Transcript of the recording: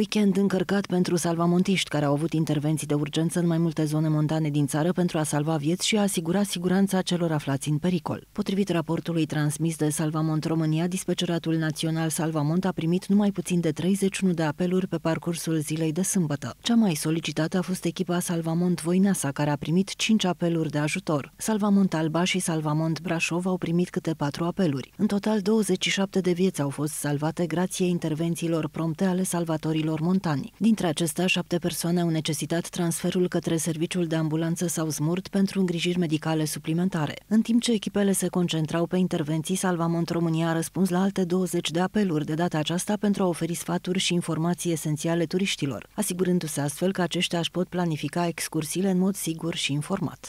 Weekend încărcat pentru salvamontiști care au avut intervenții de urgență în mai multe zone montane din țară pentru a salva vieți și a asigura siguranța celor aflați în pericol. Potrivit raportului transmis de Salvamont România, dispeceratul național Salvamont a primit numai puțin de 31 de apeluri pe parcursul zilei de sâmbătă. Cea mai solicitată a fost echipa Salvamont Voinasa, care a primit 5 apeluri de ajutor. Salvamont Alba și Salvamont Brașov au primit câte 4 apeluri. În total, 27 de vieți au fost salvate grație intervențiilor prompte ale salvatorilor pacienților montani. Dintre acestea, șapte persoane au necesitat transferul către serviciul de ambulanță sau smurt pentru îngrijiri medicale suplimentare. În timp ce echipele se concentrau pe intervenții, Salvamont România a răspuns la alte 20 de apeluri, de data aceasta pentru a oferi sfaturi și informații esențiale turiștilor, asigurându-se astfel că aceștia își pot planifica excursiile în mod sigur și informat.